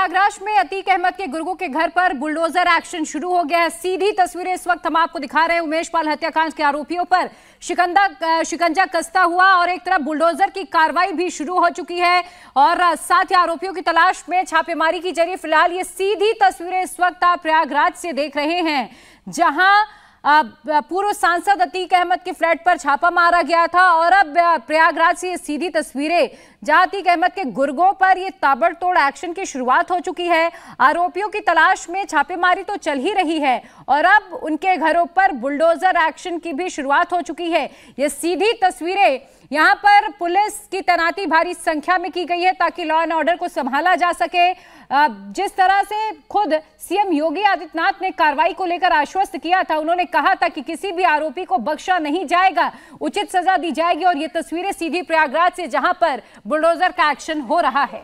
प्रयागराज में अतीक अहमद के गुर्गो के घर पर बुलडोजर एक्शन शुरू हो गया है सीधी तस्वीरें इस वक्त हम आपको दिखा रहे हैं उमेश पाल हत्याकांड के आरोपियों पर शिकंदा शिकंजा कसता हुआ और एक तरफ बुलडोजर की कार्रवाई भी शुरू हो चुकी है और साथ ही आरोपियों की तलाश में छापेमारी की जरिए फिलहाल ये सीधी तस्वीरें इस वक्त आप प्रयागराज से देख रहे हैं जहां पूर्व सांसद अतीक अहमद के फ्लैट पर छापा मारा गया था और अब प्रयागराज से ये सीधी तस्वीरें जहां अतीक अहमद के गुर्गों पर ये ताबड़तोड़ एक्शन की शुरुआत हो चुकी है आरोपियों की तलाश में छापेमारी तो चल ही रही है और अब उनके घरों पर बुलडोजर एक्शन की भी शुरुआत हो चुकी है ये सीधी तस्वीरें यहाँ पर पुलिस की तैनाती भारी संख्या में की गई है ताकि लॉ एंड ऑर्डर को संभाला जा सके जिस तरह से खुद सीएम योगी आदित्यनाथ ने कार्रवाई को लेकर आश्वस्त किया था उन्होंने कहा था कि किसी भी आरोपी को बख्शा नहीं जाएगा उचित सजा दी जाएगी और ये तस्वीरें सीधी प्रयागराज से जहां पर बुलडोजर का एक्शन हो रहा है